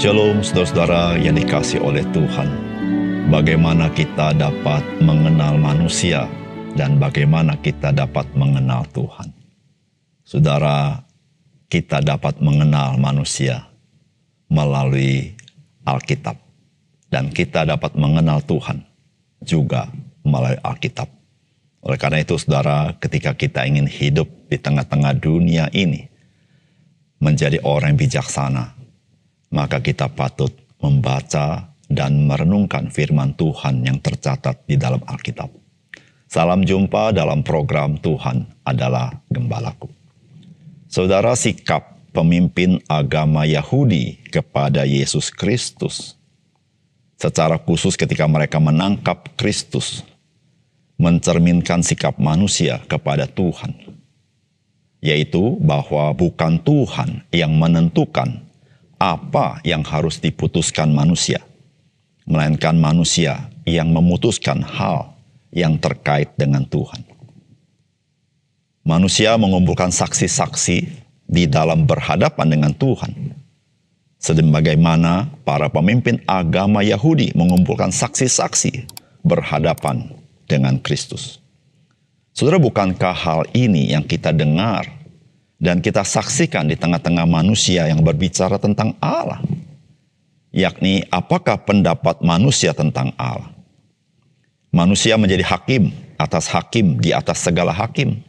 Shalom saudara-saudara yang dikasih oleh Tuhan. Bagaimana kita dapat mengenal manusia dan bagaimana kita dapat mengenal Tuhan. Saudara, kita dapat mengenal manusia melalui Alkitab. Dan kita dapat mengenal Tuhan juga melalui Alkitab. Oleh karena itu saudara, ketika kita ingin hidup di tengah-tengah dunia ini, menjadi orang yang bijaksana, maka kita patut membaca dan merenungkan firman Tuhan yang tercatat di dalam Alkitab. Salam jumpa dalam program Tuhan adalah gembalaku. Saudara sikap pemimpin agama Yahudi kepada Yesus Kristus secara khusus ketika mereka menangkap Kristus mencerminkan sikap manusia kepada Tuhan yaitu bahwa bukan Tuhan yang menentukan apa yang harus diputuskan manusia, melainkan manusia yang memutuskan hal yang terkait dengan Tuhan. Manusia mengumpulkan saksi-saksi di dalam berhadapan dengan Tuhan. Sebagaimana para pemimpin agama Yahudi mengumpulkan saksi-saksi berhadapan dengan Kristus. Saudara, bukankah hal ini yang kita dengar dan kita saksikan di tengah-tengah manusia yang berbicara tentang Allah. Yakni apakah pendapat manusia tentang Allah. Manusia menjadi hakim atas hakim di atas segala hakim.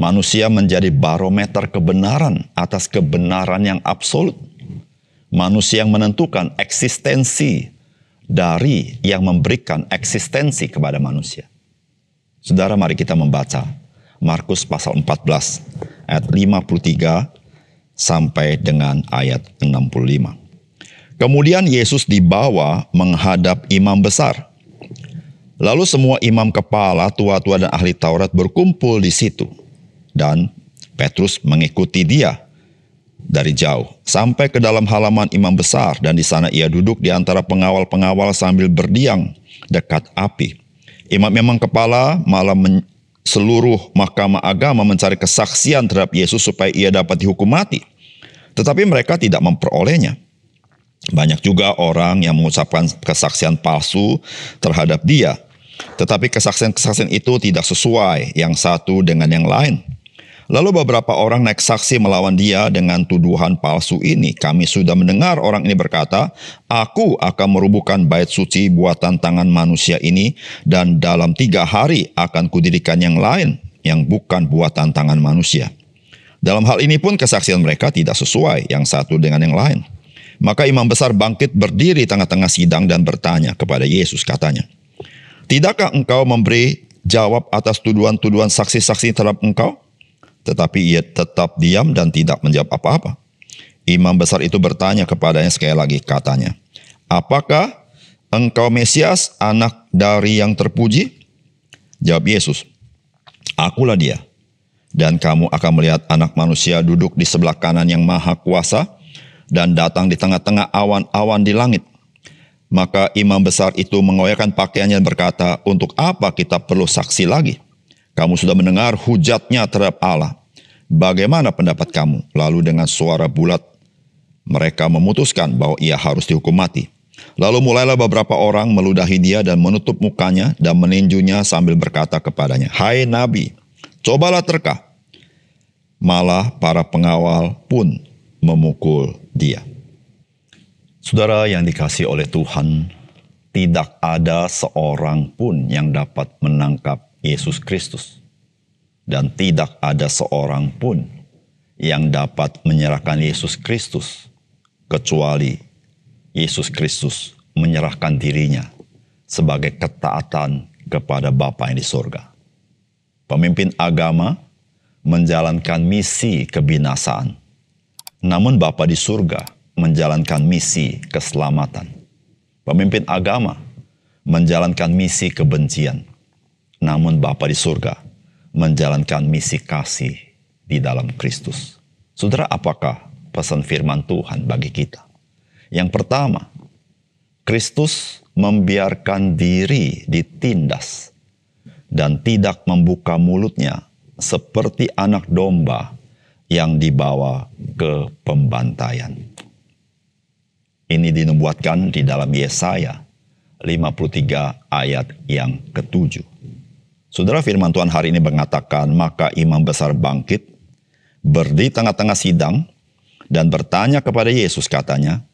Manusia menjadi barometer kebenaran atas kebenaran yang absolut. Manusia yang menentukan eksistensi dari yang memberikan eksistensi kepada manusia. Saudara mari kita membaca Markus pasal 14 ayat 53 sampai dengan ayat 65. Kemudian Yesus dibawa menghadap imam besar. Lalu semua imam kepala, tua-tua dan ahli Taurat berkumpul di situ. Dan Petrus mengikuti dia dari jauh sampai ke dalam halaman imam besar dan di sana ia duduk di antara pengawal-pengawal sambil berdiam dekat api. Imam memang kepala malah seluruh mahkamah agama mencari kesaksian terhadap Yesus supaya ia dapat dihukum mati. Tetapi mereka tidak memperolehnya. Banyak juga orang yang mengucapkan kesaksian palsu terhadap dia. Tetapi kesaksian-kesaksian itu tidak sesuai yang satu dengan yang lain. Lalu beberapa orang naik saksi melawan dia dengan tuduhan palsu ini. Kami sudah mendengar orang ini berkata, Aku akan merubuhkan bait suci buatan tangan manusia ini dan dalam tiga hari akan kudirikan yang lain yang bukan buatan tangan manusia. Dalam hal ini pun kesaksian mereka tidak sesuai yang satu dengan yang lain. Maka imam besar bangkit berdiri tengah-tengah sidang dan bertanya kepada Yesus katanya, Tidakkah engkau memberi jawab atas tuduhan-tuduhan saksi-saksi terhadap engkau? Tetapi ia tetap diam dan tidak menjawab apa-apa. Imam besar itu bertanya kepadanya sekali lagi katanya, Apakah engkau Mesias anak dari yang terpuji? Jawab Yesus, Akulah dia. Dan kamu akan melihat anak manusia duduk di sebelah kanan yang maha kuasa dan datang di tengah-tengah awan-awan di langit. Maka imam besar itu mengoyakkan pakaiannya dan berkata, untuk apa kita perlu saksi lagi?' Kamu sudah mendengar hujatnya terhadap Allah. Bagaimana pendapat kamu? Lalu dengan suara bulat, mereka memutuskan bahwa ia harus dihukum mati. Lalu mulailah beberapa orang meludahi dia dan menutup mukanya dan meninjunya sambil berkata kepadanya, Hai Nabi, cobalah terka. Malah para pengawal pun memukul dia. Saudara yang dikasih oleh Tuhan, tidak ada seorang pun yang dapat menangkap Yesus Kristus. Dan tidak ada seorang pun yang dapat menyerahkan Yesus Kristus kecuali Yesus Kristus menyerahkan dirinya sebagai ketaatan kepada Bapa yang di surga. Pemimpin agama menjalankan misi kebinasaan, namun Bapa di surga menjalankan misi keselamatan. Pemimpin agama menjalankan misi kebencian, namun Bapa di surga menjalankan misi kasih di dalam Kristus. Saudara, apakah pesan firman Tuhan bagi kita? Yang pertama, Kristus membiarkan diri ditindas dan tidak membuka mulutnya seperti anak domba yang dibawa ke pembantaian. Ini dinubuatkan di dalam Yesaya 53 ayat yang ketujuh. Saudara firman Tuhan hari ini mengatakan, maka imam besar bangkit, berdiri tengah-tengah sidang, dan bertanya kepada Yesus katanya,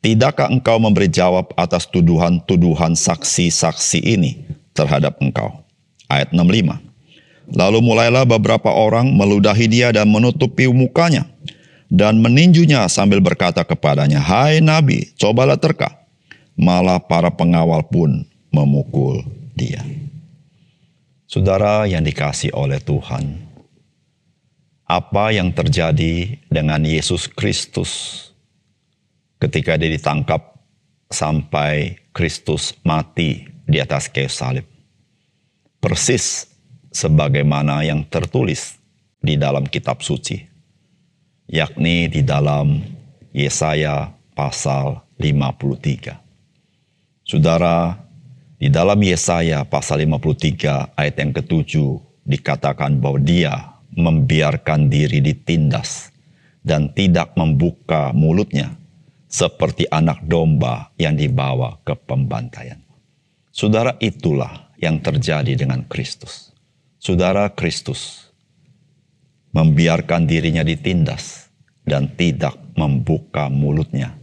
Tidakkah engkau memberi jawab atas tuduhan-tuduhan saksi-saksi ini terhadap engkau? Ayat 65. Lalu mulailah beberapa orang meludahi dia dan menutupi mukanya, dan meninjunya sambil berkata kepadanya, Hai Nabi, cobalah terka. Malah para pengawal pun memukul dia. Saudara yang dikasih oleh Tuhan, apa yang terjadi dengan Yesus Kristus ketika dia ditangkap sampai Kristus mati di atas kayu salib? Persis sebagaimana yang tertulis di dalam kitab suci, yakni di dalam Yesaya pasal 53. Saudara, di dalam Yesaya pasal 53 ayat yang ketujuh dikatakan bahwa dia membiarkan diri ditindas dan tidak membuka mulutnya seperti anak domba yang dibawa ke pembantaian. Saudara itulah yang terjadi dengan Kristus. Saudara Kristus membiarkan dirinya ditindas dan tidak membuka mulutnya.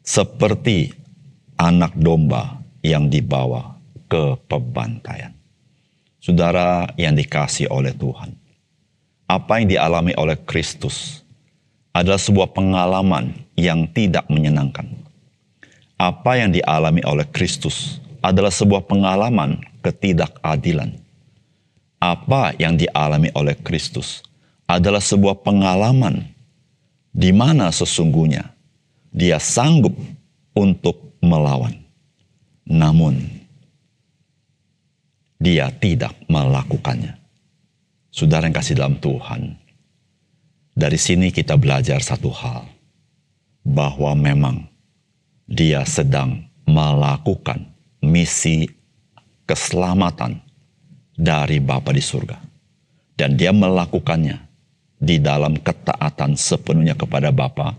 Seperti anak domba yang dibawa ke pembantaian. Saudara yang dikasih oleh Tuhan, apa yang dialami oleh Kristus adalah sebuah pengalaman yang tidak menyenangkan. Apa yang dialami oleh Kristus adalah sebuah pengalaman ketidakadilan. Apa yang dialami oleh Kristus adalah sebuah pengalaman di mana sesungguhnya Dia sanggup untuk melawan namun dia tidak melakukannya. Saudara yang kasih dalam Tuhan, dari sini kita belajar satu hal, bahwa memang dia sedang melakukan misi keselamatan dari Bapa di surga. Dan dia melakukannya di dalam ketaatan sepenuhnya kepada Bapa,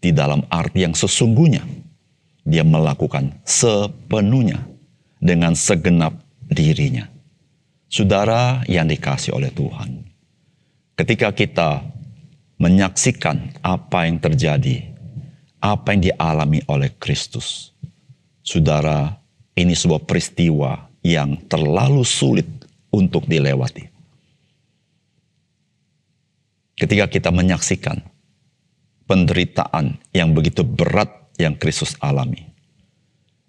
di dalam arti yang sesungguhnya dia melakukan sepenuhnya dengan segenap dirinya. Saudara yang dikasih oleh Tuhan, ketika kita menyaksikan apa yang terjadi, apa yang dialami oleh Kristus, saudara, ini sebuah peristiwa yang terlalu sulit untuk dilewati. Ketika kita menyaksikan penderitaan yang begitu berat yang Kristus alami.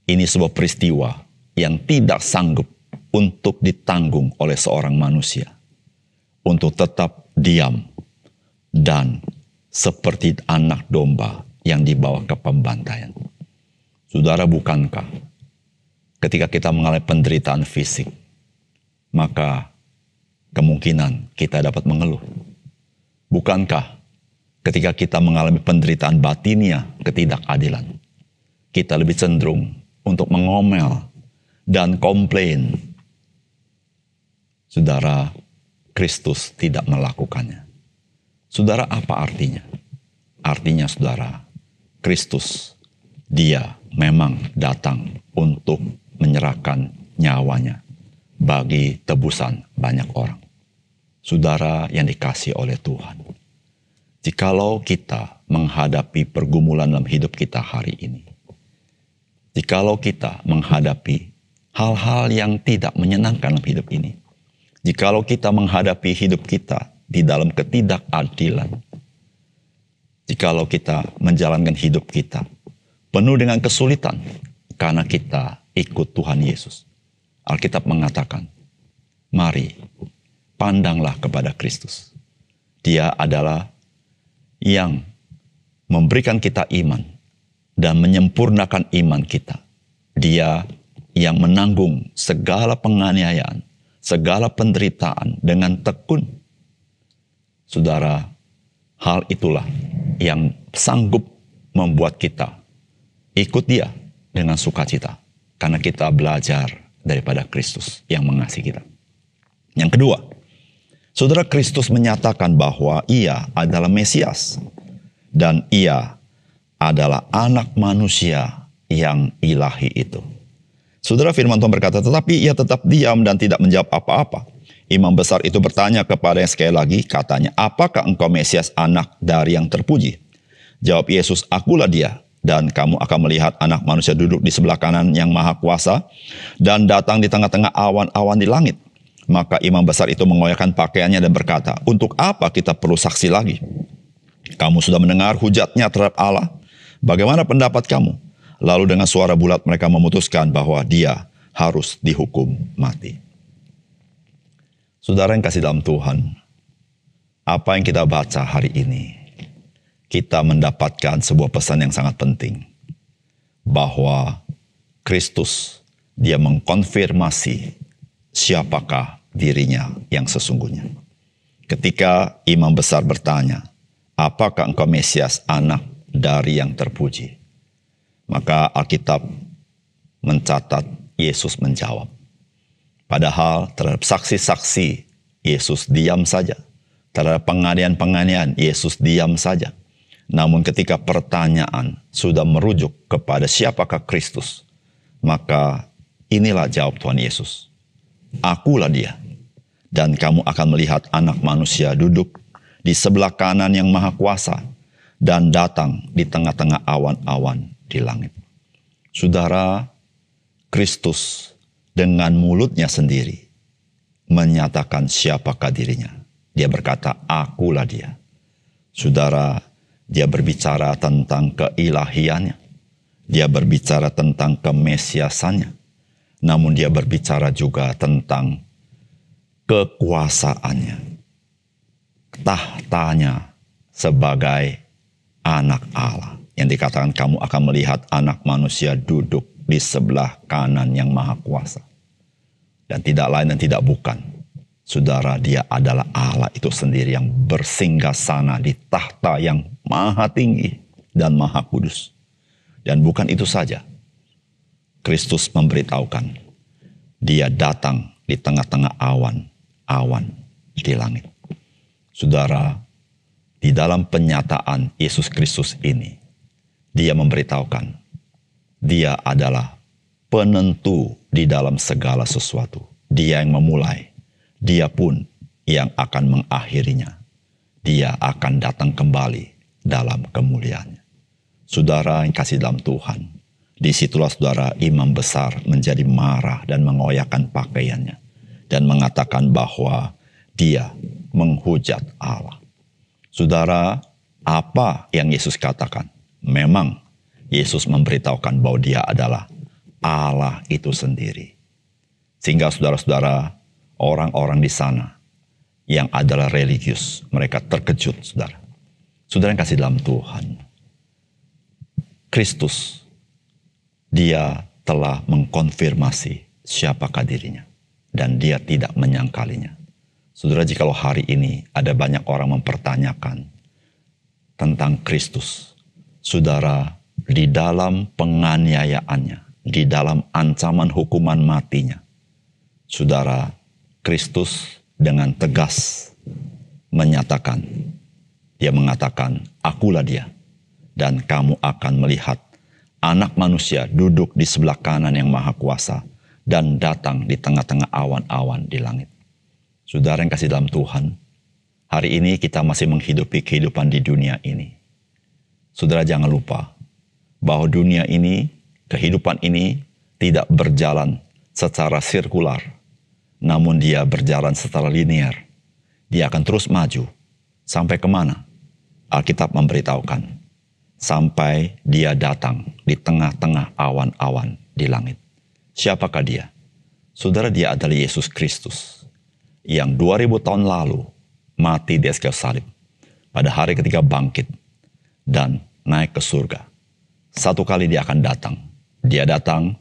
Ini sebuah peristiwa yang tidak sanggup untuk ditanggung oleh seorang manusia. Untuk tetap diam dan seperti anak domba yang dibawa ke pembantaian. Saudara, bukankah ketika kita mengalami penderitaan fisik, maka kemungkinan kita dapat mengeluh? Bukankah ketika kita mengalami penderitaan batinnya ketidakadilan, kita lebih cenderung untuk mengomel dan komplain. Saudara, Kristus tidak melakukannya. Saudara, apa artinya? Artinya, saudara, Kristus, Dia memang datang untuk menyerahkan nyawanya bagi tebusan banyak orang. Saudara yang dikasih oleh Tuhan Jikalau kita menghadapi pergumulan dalam hidup kita hari ini, jikalau kita menghadapi hal-hal yang tidak menyenangkan dalam hidup ini, jikalau kita menghadapi hidup kita di dalam ketidakadilan, jikalau kita menjalankan hidup kita penuh dengan kesulitan karena kita ikut Tuhan Yesus. Alkitab mengatakan, "Mari, pandanglah kepada Kristus. Dia adalah yang memberikan kita iman dan menyempurnakan iman kita. Dia yang menanggung segala penganiayaan, segala penderitaan dengan tekun. Saudara, hal itulah yang sanggup membuat kita ikut dia dengan sukacita. Karena kita belajar daripada Kristus yang mengasihi kita. Yang kedua, Saudara Kristus menyatakan bahwa ia adalah Mesias dan ia adalah anak manusia yang ilahi itu. Saudara firman Tuhan berkata, tetapi ia tetap diam dan tidak menjawab apa-apa. Imam besar itu bertanya kepada yang sekali lagi, katanya, apakah engkau Mesias anak dari yang terpuji? Jawab Yesus, akulah dia. Dan kamu akan melihat anak manusia duduk di sebelah kanan yang maha kuasa dan datang di tengah-tengah awan-awan di langit. Maka imam besar itu mengoyakkan pakaiannya dan berkata, Untuk apa kita perlu saksi lagi? Kamu sudah mendengar hujatnya terhadap Allah. Bagaimana pendapat kamu? Lalu dengan suara bulat mereka memutuskan bahwa dia harus dihukum mati. Saudara yang kasih dalam Tuhan, apa yang kita baca hari ini, kita mendapatkan sebuah pesan yang sangat penting. Bahwa Kristus, dia mengkonfirmasi siapakah dirinya yang sesungguhnya. Ketika imam besar bertanya, apakah engkau Mesias anak dari yang terpuji? Maka Alkitab mencatat Yesus menjawab. Padahal terhadap saksi-saksi Yesus diam saja. Terhadap penganiayaan-penganiayaan Yesus diam saja. Namun ketika pertanyaan sudah merujuk kepada siapakah Kristus, maka inilah jawab Tuhan Yesus. Akulah dia. Dan kamu akan melihat anak manusia duduk di sebelah kanan yang maha kuasa dan datang di tengah-tengah awan-awan di langit. Saudara, Kristus dengan mulutnya sendiri menyatakan siapakah dirinya. Dia berkata, akulah dia. Saudara, dia berbicara tentang keilahiannya. Dia berbicara tentang kemesiasannya namun dia berbicara juga tentang kekuasaannya, tahtanya sebagai anak Allah. Yang dikatakan kamu akan melihat anak manusia duduk di sebelah kanan yang maha kuasa. Dan tidak lain dan tidak bukan. Saudara dia adalah Allah itu sendiri yang bersinggah sana di tahta yang maha tinggi dan maha kudus. Dan bukan itu saja Kristus memberitahukan, dia datang di tengah-tengah awan-awan di langit. Saudara, di dalam penyataan Yesus Kristus ini, dia memberitahukan, dia adalah penentu di dalam segala sesuatu. Dia yang memulai, dia pun yang akan mengakhirinya. Dia akan datang kembali dalam kemuliaannya. Saudara yang kasih dalam Tuhan, Disitulah saudara imam besar menjadi marah dan mengoyakkan pakaiannya. Dan mengatakan bahwa dia menghujat Allah. Saudara, apa yang Yesus katakan? Memang Yesus memberitahukan bahwa dia adalah Allah itu sendiri. Sehingga saudara-saudara, orang-orang di sana yang adalah religius, mereka terkejut saudara. Saudara yang kasih dalam Tuhan. Kristus dia telah mengkonfirmasi siapakah dirinya. Dan dia tidak menyangkalinya. Saudara, jikalau hari ini ada banyak orang mempertanyakan tentang Kristus, saudara, di dalam penganiayaannya, di dalam ancaman hukuman matinya, saudara, Kristus dengan tegas menyatakan, dia mengatakan, akulah dia, dan kamu akan melihat anak manusia duduk di sebelah kanan yang maha kuasa dan datang di tengah-tengah awan-awan di langit. Saudara yang kasih dalam Tuhan, hari ini kita masih menghidupi kehidupan di dunia ini. Saudara jangan lupa bahwa dunia ini, kehidupan ini tidak berjalan secara sirkular, namun dia berjalan secara linear. Dia akan terus maju. Sampai kemana? Alkitab memberitahukan sampai dia datang di tengah-tengah awan-awan di langit. Siapakah dia? Saudara dia adalah Yesus Kristus yang 2000 tahun lalu mati di kayu salib pada hari ketika bangkit dan naik ke surga. Satu kali dia akan datang. Dia datang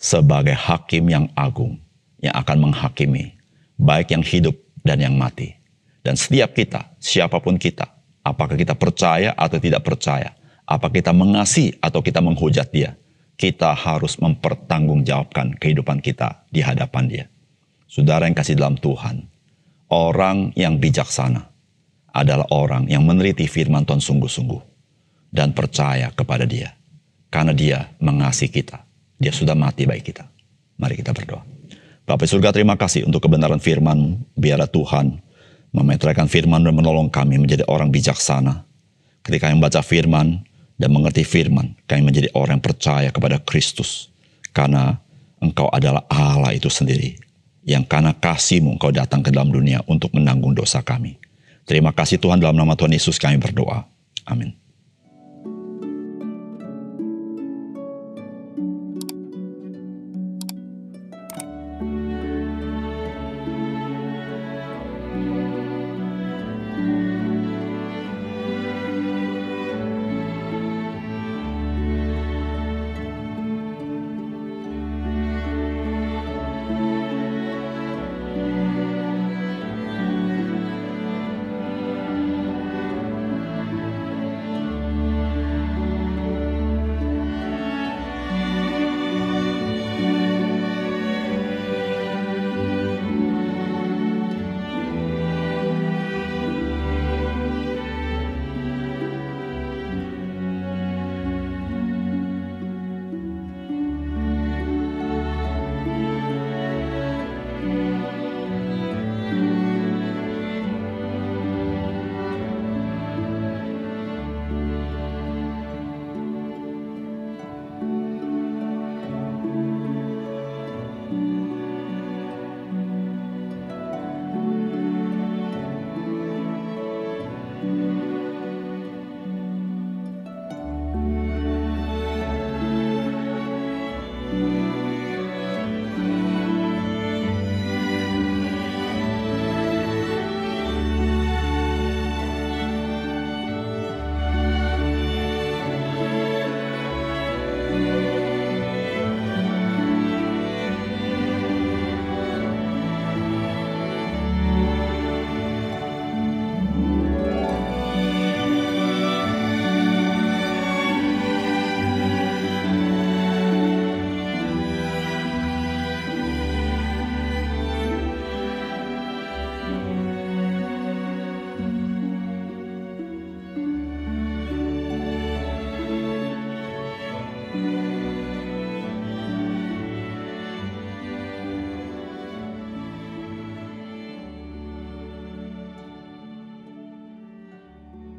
sebagai hakim yang agung yang akan menghakimi baik yang hidup dan yang mati. Dan setiap kita, siapapun kita, apakah kita percaya atau tidak percaya, apa kita mengasihi atau kita menghujat dia? Kita harus mempertanggungjawabkan kehidupan kita di hadapan dia. Saudara yang kasih dalam Tuhan, orang yang bijaksana adalah orang yang meneliti firman Tuhan sungguh-sungguh dan percaya kepada dia. Karena dia mengasihi kita. Dia sudah mati baik kita. Mari kita berdoa. Bapak surga terima kasih untuk kebenaran firman. Biarlah Tuhan memetrakan firman dan menolong kami menjadi orang bijaksana. Ketika yang baca firman, dan mengerti firman, kami menjadi orang yang percaya kepada Kristus. Karena engkau adalah Allah itu sendiri, yang karena kasihmu engkau datang ke dalam dunia untuk menanggung dosa kami. Terima kasih Tuhan dalam nama Tuhan Yesus kami berdoa. Amin.